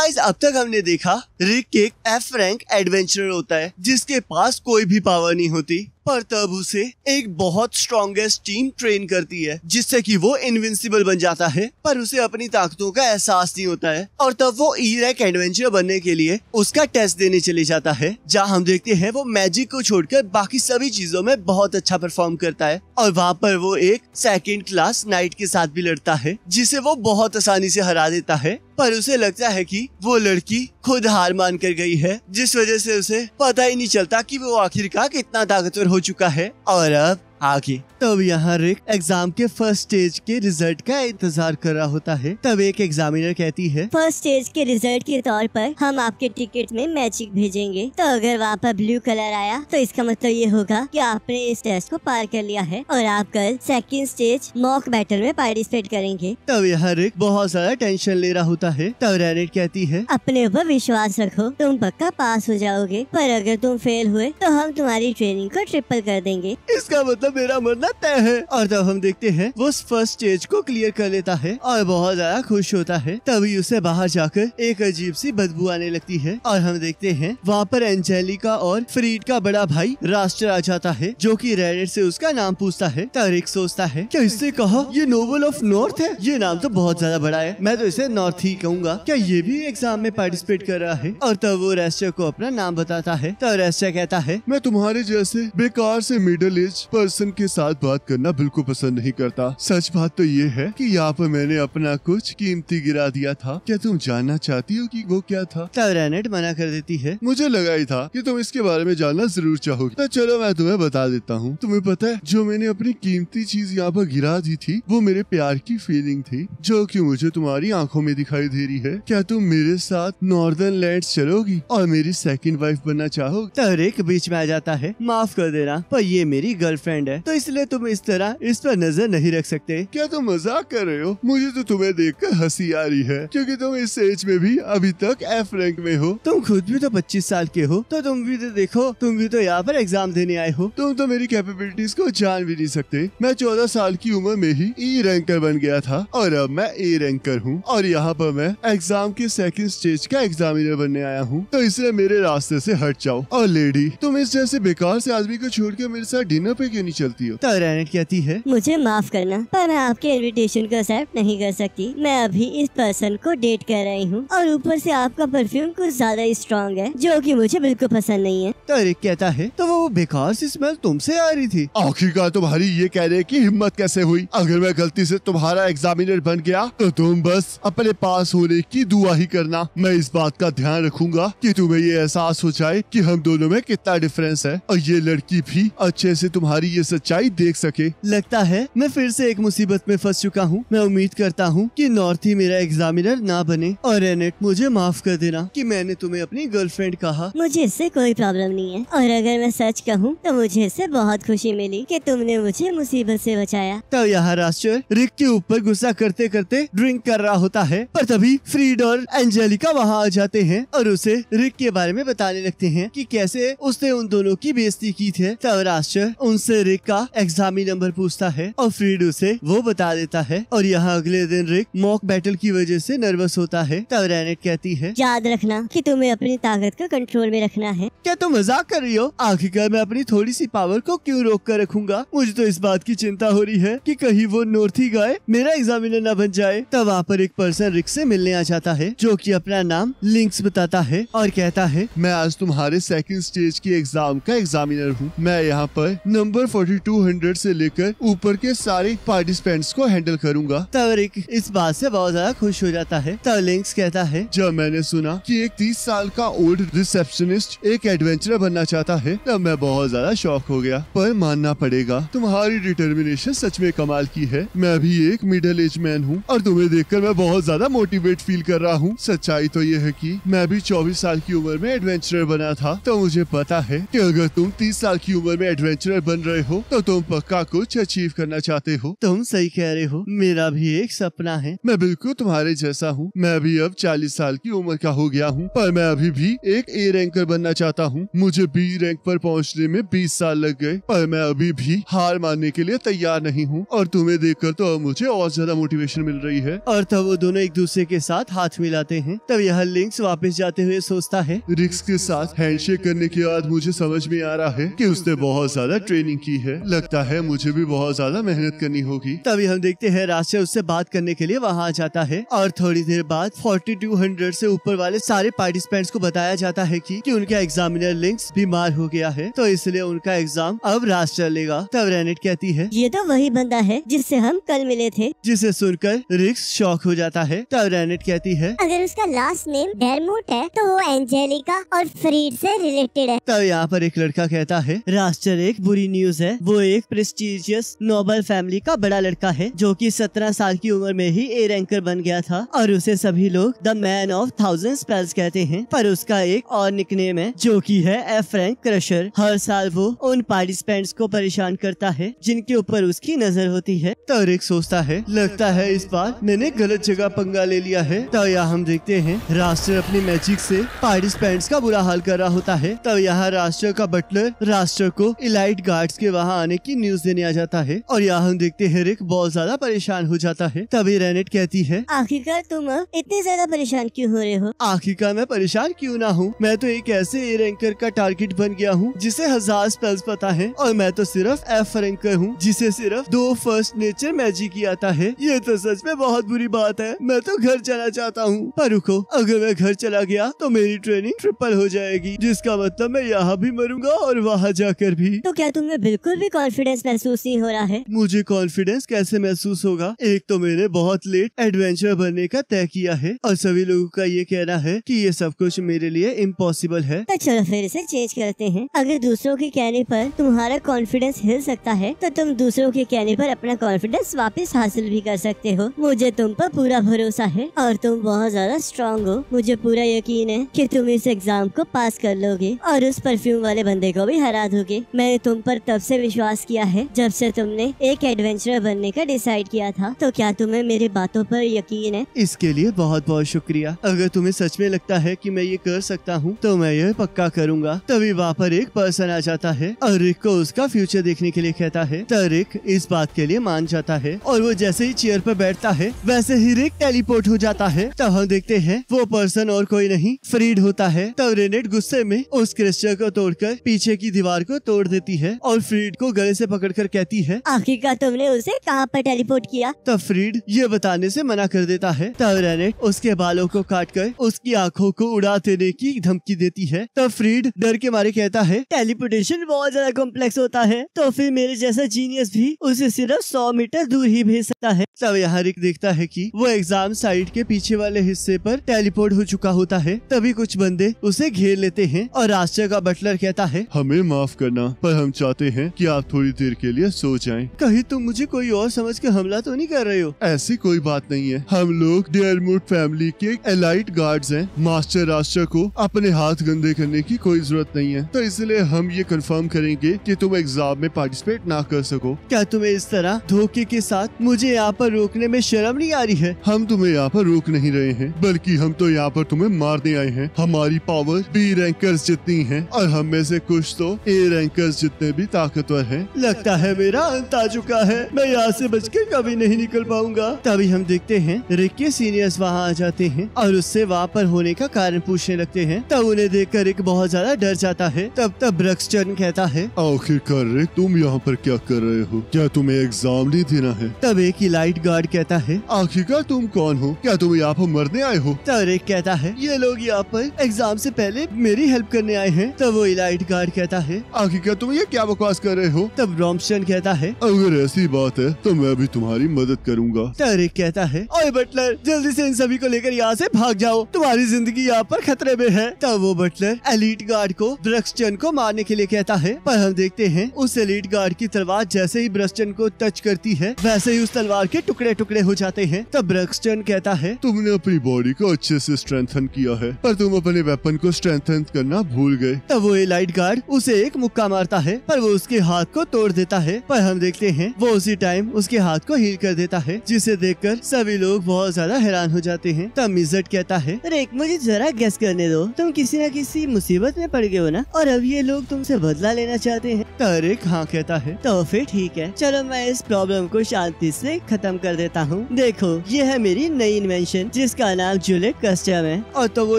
Guys अब तक हमने देखा रिक एक एफ रैंक एडवेंचरर होता है जिसके पास कोई भी पावर नहीं होती पर तब उसे एक बहुत स्ट्रॉन्गेस्ट टीम ट्रेन करती है जिससे कि वो इनविंसिबल बन जाता है पर उसे अपनी ताकतों का एहसास नहीं होता है और तब वो ईरेक एडवेंचर बनने के लिए उसका टेस्ट देने चले जाता है जहाँ हम देखते हैं वो मैजिक को छोड़कर बाकी सभी चीजों में बहुत अच्छा परफॉर्म करता है और वहाँ पर वो एक सेकेंड क्लास नाइट के साथ भी लड़ता है जिसे वो बहुत आसानी से हरा देता है पर उसे लगता है कि वो लड़की खुद हार मान कर गई है जिस वजह से उसे पता ही नहीं चलता कि वो आखिरकार कितना ताकतवर हो चुका है और अब आगे तब यहाँ रिक एग्जाम के फर्स्ट स्टेज के रिजल्ट का इंतजार कर रहा होता है तब एक एग्जामिनर कहती है फर्स्ट स्टेज के रिजल्ट के तौर पर हम आपके टिकट में मैजिक भेजेंगे तो अगर वहाँ पर ब्लू कलर आया तो इसका मतलब ये होगा कि आपने इस टेस्ट को पार कर लिया है और आप कल सेकेंड स्टेज मॉक बैटल में पार्टिसिपेट करेंगे तब यहाँ रिक बहुत सारा टेंशन ले रहा होता है तब रेनेट कहती है अपने ऊपर विश्वास रखो तुम पक्का पास हो जाओगे पर अगर तुम फेल हुए तो हम तुम्हारी ट्रेनिंग को ट्रिपल कर देंगे इसका मतलब का मेरा मरना तय है और जब हम देखते हैं वो फर्स्ट स्टेज को क्लियर कर लेता है और बहुत ज्यादा खुश होता है तभी उसे बाहर जाकर एक अजीब सी बदबू आने लगती है और हम देखते हैं वहाँ पर एंजेलिका और फ्रीड का बड़ा भाई राष्ट्र आ जाता है जो की रेडिट से उसका नाम पूछता है तारीख सोचता है क्या इससे कहा ये नोवल ऑफ नॉर्थ है ये नाम तो बहुत ज्यादा बड़ा है मैं तो इसे नॉर्थ ही कहूंगा क्या ये भी एग्जाम में पार्टिसिपेट कर रहा है और तब वो रेस्टर को अपना नाम बताता है तो रेस्टर कहता है मैं तुम्हारे जैसे बेकार से मिडिल एज पर्सन पर्सन के साथ बात करना बिल्कुल पसंद नहीं करता सच बात तो ये है कि यहाँ पर मैंने अपना कुछ कीमती गिरा दिया था क्या तुम जानना चाहती हो कि वो क्या था रेनेट मना कर देती है मुझे लगा ही था कि तुम इसके बारे में जानना जरूर चाहोगी तो चलो मैं तुम्हें बता देता हूँ तुम्हें पता है जो मैंने अपनी कीमती चीज यहाँ पर गिरा दी थी वो मेरे प्यार की फीलिंग थी जो की मुझे तुम्हारी आंखों में दिखाई दे रही है क्या तुम मेरे साथ नॉर्दर्न लैंड चलोगी और मेरी सेकेंड वाइफ बनना चाहोगी तहरेक बीच में आ जाता है माफ कर देना पर ये मेरी गर्लफ्रेंड है तो इसलिए तुम इस तरह इस पर नजर नहीं रख सकते क्या तुम मजाक कर रहे हो मुझे तो तुम्हें देख कर हंसी आ रही है क्योंकि तुम इस एज में भी अभी तक एफ रैंक में हो तुम खुद भी तो पच्चीस साल के हो तो तुम भी तो देखो तुम भी तो यहाँ पर एग्जाम देने आए हो तुम तो मेरी कैपेबिलिटीज को जान भी नहीं सकते मैं चौदह साल की उम्र में ही ई e रैंकर बन गया था और अब मैं ए रैंकर हूँ और यहाँ पर मैं एग्जाम के सेकेंड स्टेज का एग्जामिनर बनने आया हूँ तो इसलिए मेरे रास्ते से हट जाओ और लेडी तुम इस जैसे बेकार से आदमी को छोड़ के मेरे साथ डिनर पे क्यों नहीं चलती हो ताराना कहती है मुझे माफ करना पर मैं आपके इनविटेशन को एक्सेप्ट नहीं कर सकती मैं अभी इस पर्सन को डेट कर रही हूँ और ऊपर से आपका परफ्यूम कुछ ज्यादा स्ट्रॉन्ग है जो कि मुझे बिल्कुल पसंद नहीं है तारिक कहता है तो वो बेकार सी स्मेल तुमसे आ रही थी आखिरकार तुम्हारी ये कह रहे की हिम्मत कैसे हुई अगर मैं गलती से तुम्हारा एग्जामिनर बन गया तो तुम बस अपने पास होने की दुआ ही करना मैं इस बात का ध्यान रखूंगा कि तुम्हें ये एहसास हो जाए कि हम दोनों में कितना डिफरेंस है और ये लड़की भी अच्छे से तुम्हारी ये सच्चाई देख सके लगता है मैं फिर से एक मुसीबत में फंस चुका हूँ मैं उम्मीद करता हूँ कि नॉर्थ ही मेरा एग्जामिनर ना बने और एनेट मुझे माफ कर देना कि मैंने तुम्हें अपनी गर्लफ्रेंड कहा मुझे इससे कोई प्रॉब्लम नहीं है और अगर मैं सच कहूँ तो मुझे इससे बहुत खुशी मिली की तुमने मुझे मुसीबत ऐसी बचाया तब तो यहाँ रास्टर रिक के ऊपर गुस्सा करते करते ड्रिंक कर रहा होता है पर तभी फ्रीड और एंजेलिका वहाँ आ जाते हैं और उसे रिक के बारे में बताने लगते हैं कि कैसे उसने उन दोनों की बेइज्जती की थी तब राष्ट्र उनसे रिक का एग्जामी नंबर पूछता है और फ्रीड उसे वो बता देता है और यहाँ अगले दिन रिक मॉक बैटल की वजह से नर्वस होता है तब रैनेट कहती है याद रखना कि तुम्हें अपनी ताकत को कंट्रोल में रखना है क्या तुम मजाक कर रही हो आखिरकार मैं अपनी थोड़ी सी पावर को क्यूँ रोक कर रखूंगा मुझे तो इस बात की चिंता हो रही है की कहीं वो ही गाय मेरा एग्जामिनर न बन जाए तब वहाँ पर एक पर्सन रिक ऐसी मिलने आ जाता है जो की अपना नाम लिंक्स बताता है और कहता है मैं आज तुम्हारे सेकंड स्टेज के एग्जाम का एग्जामिनर हूँ मैं यहाँ पर नंबर 4200 से लेकर ऊपर के सारे पार्टिसिपेंट्स को हैंडल करूंगा तवरिक इस बात से बहुत ज्यादा खुश हो जाता है तवलिंग्स कहता है जब मैंने सुना कि एक 30 साल का ओल्ड रिसेप्शनिस्ट एक एडवेंचर बनना चाहता है तब मैं बहुत ज्यादा शौक हो गया पर मानना पड़ेगा तुम्हारी डिटर्मिनेशन सच में कमाल की है मैं भी एक मिडिल एज मैन हूँ और तुम्हें देख मैं बहुत ज्यादा मोटिवेट फील कर रहा हूँ सच्चाई तो ये है की मैं भी चौबीस साल की उम्र में एडवेंचर बना था तो मुझे पता है की अगर तुम तीस साल की उम्र में एडवेंचर बन रहे हो हो तो तुम पक्का कुछ अचीव करना चाहते हो तुम सही कह रहे हो मेरा भी एक सपना है मैं बिल्कुल तुम्हारे जैसा हूँ मैं भी अब चालीस साल की उम्र का हो गया हूँ पर मैं अभी भी एक ए रैंकर बनना चाहता हूँ मुझे बी रैंक पर पहुँचने में बीस साल लग गए पर मैं अभी भी हार मानने के लिए तैयार नहीं हूँ और तुम्हें देख तो अब मुझे और ज्यादा मोटिवेशन मिल रही है और तब वो दोनों एक दूसरे के साथ हाथ मिलाते हैं तब यह लिंक्स वापस जाते हुए सोचता है रिक्स के साथ हैंडशेक करने के बाद मुझे समझ में आ रहा है की उसने बहुत ज्यादा ट्रेनिंग की है लगता है मुझे भी बहुत ज्यादा मेहनत करनी होगी तभी हम देखते हैं राशि उससे बात करने के लिए वहाँ आ जाता है और थोड़ी देर बाद फोर्टी टू हंड्रेड ऐसी ऊपर वाले सारे पार्टिसिपेंट्स को बताया जाता है कि, कि उनका एग्जामिनर लिंक्स बीमार हो गया है तो इसलिए उनका एग्जाम अब राज चलेगा तब रेनेट कहती है ये तो वही बंदा है जिससे हम कल मिले थे जिसे सुनकर रिक्स शॉक हो जाता है तब रेनेट कहती है अगर उसका लास्ट नेम डेरमोट है तो वो एंजेलिका और फ्रीड से रिलेटेड है तब यहाँ पर एक लड़का कहता है रास्टर एक बुरी न्यूज है है वो एक प्रेस्टिजियस नोबल फैमिली का बड़ा लड़का है जो कि 17 साल की उम्र में ही ए रैंकर बन गया था और उसे सभी लोग the man of thousand spells कहते हैं पर उसका एक और निकनेम है जो कि है ए क्रशर हर साल वो उन पार्टिसिपेंट्स को परेशान करता है जिनके ऊपर उसकी नजर होती है एक सोचता है लगता है इस बार मैंने गलत जगह पंगा ले लिया है तो यहाँ हम देखते हैं राष्ट्र अपनी मैजिक से पार्टिसिपेंट्स का बुरा हाल कर रहा होता है तब यहाँ राष्ट्र का बटलर राष्ट्र को इलाइट गार्ड्स के वहाँ आने की न्यूज देने आ जाता है और हम देखते हैं रिक बहुत ज्यादा परेशान हो जाता है तभी रेनेट कहती है आखिरकार तुम इतने ज्यादा परेशान क्यों हो रहे हो आखिरकार मैं परेशान क्यों ना हूँ मैं तो एक ऐसे एयर एंकर का टारगेट बन गया हूँ जिसे हजार स्पेल्स पता है और मैं तो सिर्फ एफ एंकर हूँ जिसे सिर्फ दो फर्स्ट नेचर मैजिक ही आता है ये तो सच में बहुत बुरी बात है मैं तो घर जाना चाहता हूँ पर रुको अगर मैं घर चला गया तो मेरी ट्रेनिंग ट्रिपल हो जाएगी जिसका मतलब मैं यहाँ भी मरूंगा और वहाँ जाकर भी तो क्या तुमने बिल्कुल बिल्कुल भी कॉन्फिडेंस महसूस नहीं हो रहा है मुझे कॉन्फिडेंस कैसे महसूस होगा एक तो मैंने बहुत लेट एडवेंचर बनने का तय किया है और सभी लोगों का ये कहना है कि ये सब कुछ मेरे लिए इम्पोसिबल है तो चलो फिर इसे चेंज करते हैं अगर दूसरों के कहने पर तुम्हारा कॉन्फिडेंस हिल सकता है तो तुम दूसरों के कहने पर अपना कॉन्फिडेंस वापस हासिल भी कर सकते हो मुझे तुम पर पूरा भरोसा है और तुम बहुत ज्यादा स्ट्रांग हो मुझे पूरा यकीन है कि तुम इस एग्जाम को पास कर लोगे और उस परफ्यूम वाले बंदे को भी हरा दोगे मैंने तुम पर तब से विश्वास किया है जब से तुमने एक एडवेंचर बनने का डिसाइड किया था तो क्या तुम्हें मेरे बातों पर यकीन है इसके लिए बहुत बहुत शुक्रिया अगर तुम्हें सच में लगता है कि मैं ये कर सकता हूँ तो मैं ये पक्का करूँगा तभी वहाँ पर एक पर्सन आ जाता है और रिक को उसका फ्यूचर देखने के लिए कहता है तो रिक इस बात के लिए मान जाता है और वो जैसे ही चेयर पर बैठता है वैसे ही रिक टेलीपोर्ट हो जाता है तब तो हम देखते हैं वो पर्सन और कोई नहीं फ्रीड होता है तब तो रेनेट गुस्से में उस क्रिस्टर को तोड़कर पीछे की दीवार को तोड़ देती है और फ्रीड तफरीड को गले से पकड़कर कहती है आखिरकार तुमने उसे कहाँ पर टेलीपोर्ट किया तफरीड ये बताने से मना कर देता है तब ने उसके बालों को काट कर उसकी आँखों को उड़ा देने की धमकी देती है तफरीड डर के मारे कहता है टेलीपोर्टेशन बहुत ज्यादा कॉम्प्लेक्स होता है तो फिर मेरे जैसा जीनियस भी उसे सिर्फ सौ मीटर दूर ही भेज सकता है तब यहाँ रिक देखता है की वो एग्जाम साइट के पीछे वाले हिस्से पर टेलीपोर्ट हो चुका होता है तभी कुछ बंदे उसे घेर लेते हैं और रास्ते का बटलर कहता है हमें माफ करना पर हम चाहते हैं कि आप थोड़ी देर के लिए सो जाएं। कहीं तुम मुझे कोई और समझ के हमला तो नहीं कर रहे हो ऐसी कोई बात नहीं है हम लोग डेयरमुड फैमिली के एलाइट गार्ड्स हैं मास्टर राष्ट्र को अपने हाथ गंदे करने की कोई जरूरत नहीं है तो इसलिए हम ये कन्फर्म करेंगे की तुम एग्जाम में पार्टिसिपेट ना कर सको क्या तुम्हें इस तरह धोखे के साथ मुझे यहाँ पर रोकने में शर्म नहीं आ रही है हम तुम्हें यहाँ पर रोक नहीं रहे हैं बल्कि हम तो यहाँ पर तुम्हें मारने आए हैं हमारी पावर बी रैंकर्स जितनी है और हम में से कुछ तो ए रैंकर्स जितने भी ताकत ताकतवर है लगता है मेरा अंत आ चुका है मैं यहाँ से कर कभी नहीं निकल पाऊंगा तभी हम देखते हैं के सीनियर्स वहाँ आ जाते हैं और उससे वहाँ पर होने का कारण पूछने लगते हैं तब उन्हें देख कर रिक बहुत ज्यादा डर जाता है तब तब ब्रक्सटन कहता है आखिरकार रिक तुम यहाँ पर क्या कर रहे हो क्या तुम्हें एग्जाम नहीं देना है तब एक लाइट गार्ड कहता है आखिरकार तुम कौन हो क्या तुम यहाँ पर मरने आए हो तब रिक कहता है ये लोग यहाँ पर एग्जाम से पहले मेरी हेल्प करने आए हैं तब वो इलाइट गार्ड कहता है आखिरकार तुम ये क्या बकवास कर कर रहे हो तब रॉमसन कहता है अगर ऐसी बात है तो मैं भी तुम्हारी मदद करूंगा तारिक कहता है ओए बटलर जल्दी से इन सभी को लेकर यहाँ से भाग जाओ तुम्हारी जिंदगी यहाँ पर खतरे में है तब वो बटलर एलिट गार्ड को ब्रक्सचन को मारने के लिए कहता है पर हम देखते हैं उस एलिट गार्ड की तलवार जैसे ही ब्रक्सचन को टच करती है वैसे ही उस तलवार के टुकड़े टुकड़े हो जाते हैं तब ब्रक्सचन कहता है तुमने अपनी बॉडी को अच्छे से स्ट्रेंथन किया है पर तुम अपने वेपन को स्ट्रेंथन करना भूल गए तब वो एलाइट गार्ड उसे एक मुक्का मारता है पर वो उसके हाथ को तोड़ देता है पर हम देखते हैं वो उसी टाइम उसके हाथ को हील कर देता है जिसे देखकर सभी लोग बहुत ज्यादा हैरान हो जाते हैं तब मिजट कहता है रेक मुझे जरा गैस करने दो तुम किसी न किसी मुसीबत में पड़ गए हो ना और अब ये लोग तुमसे बदला लेना चाहते हैं अरे हाँ कहता है तो फिर ठीक है चलो मैं इस प्रॉब्लम को शांति से खत्म कर देता हूँ देखो ये है मेरी नई इन्वेंशन जिसका नाम जुलेट कस्टम है और तो वो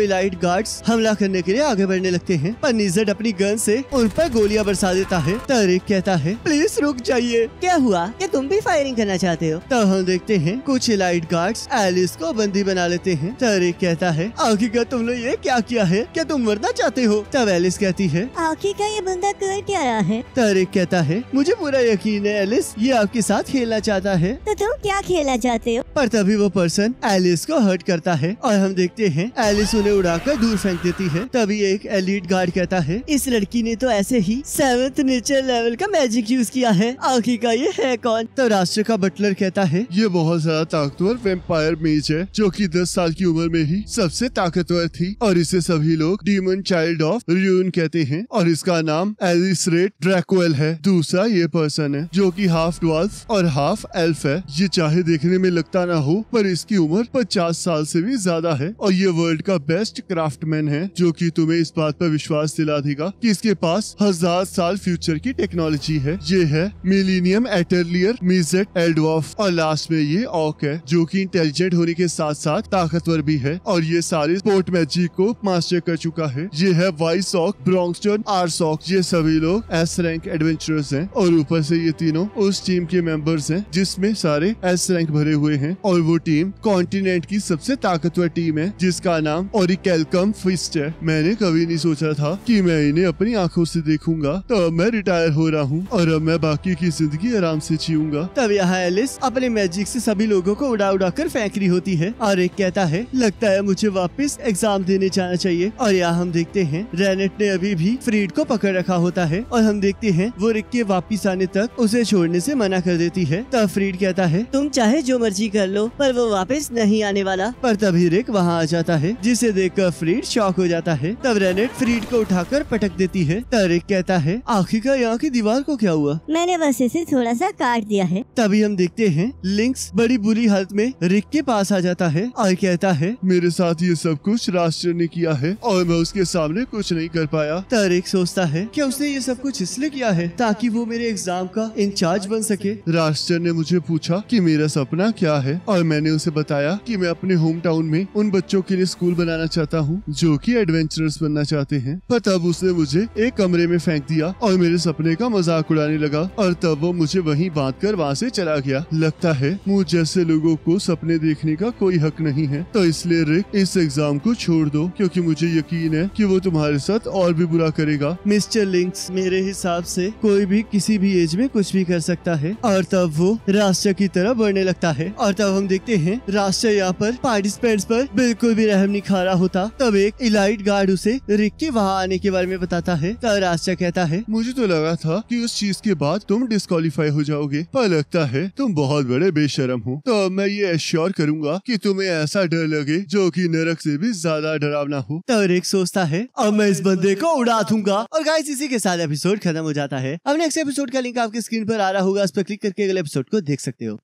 इलाइट गार्ड्स हमला करने के लिए आगे बढ़ने लगते हैं पर निजट अपनी गन से उन पर गोलियां बरसा देता है तर तारिक कहता है प्लीज रुक जाइए क्या हुआ क्या तुम भी फायरिंग करना चाहते हो तो हम हाँ देखते हैं कुछ लाइट गार्ड्स एलिस को बंदी बना लेते हैं तरीक कहता है का तुमने ये क्या किया है क्या तुम मरना चाहते हो तब एलिस कहती है का ये बंदा कर क्या रहा है तरीक कहता है मुझे पूरा यकीन है एलिस ये आपके साथ खेलना चाहता है तो तुम क्या खेलना चाहते हो पर तभी वो पर्सन एलिस को हर्ट करता है और हम देखते हैं एलिस उन्हें उड़ाकर दूर फेंक देती है तभी एक एलिट गार्ड कहता है इस लड़की ने तो ऐसे ही सेवेंथ नेचर लेवल का मैजिक यूज किया है आखिर का ये है कौन तो राष्ट्र का बटलर कहता है ये बहुत ज्यादा ताकतवर वेम्पायर मेज है जो की दस साल की उम्र में ही सबसे ताकतवर थी और इसे सभी लोग डीमन चाइल्ड ऑफ रियून कहते हैं और इसका नाम एलिस रेट ड्रैकुअल है दूसरा ये पर्सन है जो की हाफ ट्वेल्थ और हाफ एल्फ है ये चाहे देखने में लगता ना हो पर इसकी उम्र पचास साल से भी ज्यादा है और ये वर्ल्ड का बेस्ट क्राफ्टमैन है जो कि तुम्हें इस बात पर विश्वास दिला देगा कि इसके पास हजार साल फ्यूचर की टेक टेक्नोलॉजी है ये है मिलीनियम एटरलियर मिजेट एल्डवाफ और लास्ट में ये ऑक है जो की इंटेलिजेंट होने के साथ साथ ताकतवर भी है और ये सारे स्पोर्ट मैजिक को मास्टर कर चुका है ये है वाई सॉक ब्रॉन्गस्टन आर सॉक ये सभी लोग एस रैंक एडवेंचरर्स हैं और ऊपर से ये तीनों उस टीम के मेंबर्स हैं जिसमें सारे एस रैंक भरे हुए हैं और वो टीम कॉन्टिनेंट की सबसे ताकतवर टीम है जिसका नाम और कैलकम फिस्ट है मैंने कभी नहीं सोचा था कि मैं इन्हें अपनी आंखों से देखूंगा तो मैं रिटायर रिटायर हो रहा हूँ और अब मैं बाकी की जिंदगी आराम से जीऊंगा तब यहाँ एलिस अपने मैजिक से सभी लोगों को उड़ा उड़ा कर फेंक रही होती है और एक कहता है लगता है मुझे वापस एग्जाम देने जाना चाहिए और यहाँ हम देखते हैं रेनेट ने अभी भी फ्रीड को पकड़ रखा होता है और हम देखते हैं वो रिक के वापिस आने तक उसे छोड़ने ऐसी मना कर देती है तब फ्रीड कहता है तुम चाहे जो मर्जी कर लो पर वो वापस नहीं आने वाला पर तभी रिक वहाँ आ जाता है जिसे देख कर फ्रीड शौक हो जाता है तब रेनेट फ्रीड को उठाकर पटक देती है तब रिक कहता है आखिर का यहाँ की दीवार को क्या हुआ मैंने बस इसे थोड़ा सा काट दिया है तभी हम देखते हैं लिंक्स बड़ी बुरी हालत में रिक के पास आ जाता है और कहता है मेरे साथ ये सब कुछ राष्ट्र ने किया है और मैं उसके सामने कुछ नहीं कर पाया तारिक सोचता है क्या उसने ये सब कुछ इसलिए किया है ताकि वो मेरे एग्जाम का इंचार्ज बन सके राष्ट्र ने मुझे पूछा कि मेरा सपना क्या है और मैंने उसे बताया कि मैं अपने होम टाउन में उन बच्चों के लिए स्कूल बनाना चाहता हूँ जो की एडवेंचर बनना चाहते हैं पर तब उसने मुझे एक कमरे में फेंक दिया और मेरे सपने करने का मजाक उड़ाने लगा और तब वो मुझे वहीं बात कर वहाँ ऐसी चला गया लगता है मुझ जैसे लोगों को सपने देखने का कोई हक नहीं है तो इसलिए रिक इस एग्जाम को छोड़ दो क्योंकि मुझे यकीन है कि वो तुम्हारे साथ और भी बुरा करेगा मिस्टर लिंक्स मेरे हिसाब से कोई भी किसी भी एज में कुछ भी कर सकता है और तब वो राष्ट्र की तरह बढ़ने लगता है और तब हम देखते हैं राष्ट्र यहाँ पर पार्टिसिपेंट्स पर बिल्कुल भी रहम नहीं खा रहा होता तब एक इलाइट गार्ड उसे रिक के वहाँ आने के बारे में बताता है तब राष्ट्र कहता है मुझे तो लगा था कि उस चीज के बाद तुम डिस्कालीफाई हो जाओगे पर लगता है तुम बहुत बड़े बेशरम हो तो अब मैं ये एश्योर करूंगा कि तुम्हें ऐसा डर लगे जो कि नरक से भी ज्यादा डरावना हो तो एक सोचता है अब मैं इस बंदे को उड़ा दूंगा और गाइस इसी के साथ एपिसोड खत्म हो जाता है अब नेक्स्ट एपिसोड का लिंक आपके स्क्रीन पर आ रहा होगा उस पर क्लिक करके अगले एपिसोड को देख सकते हो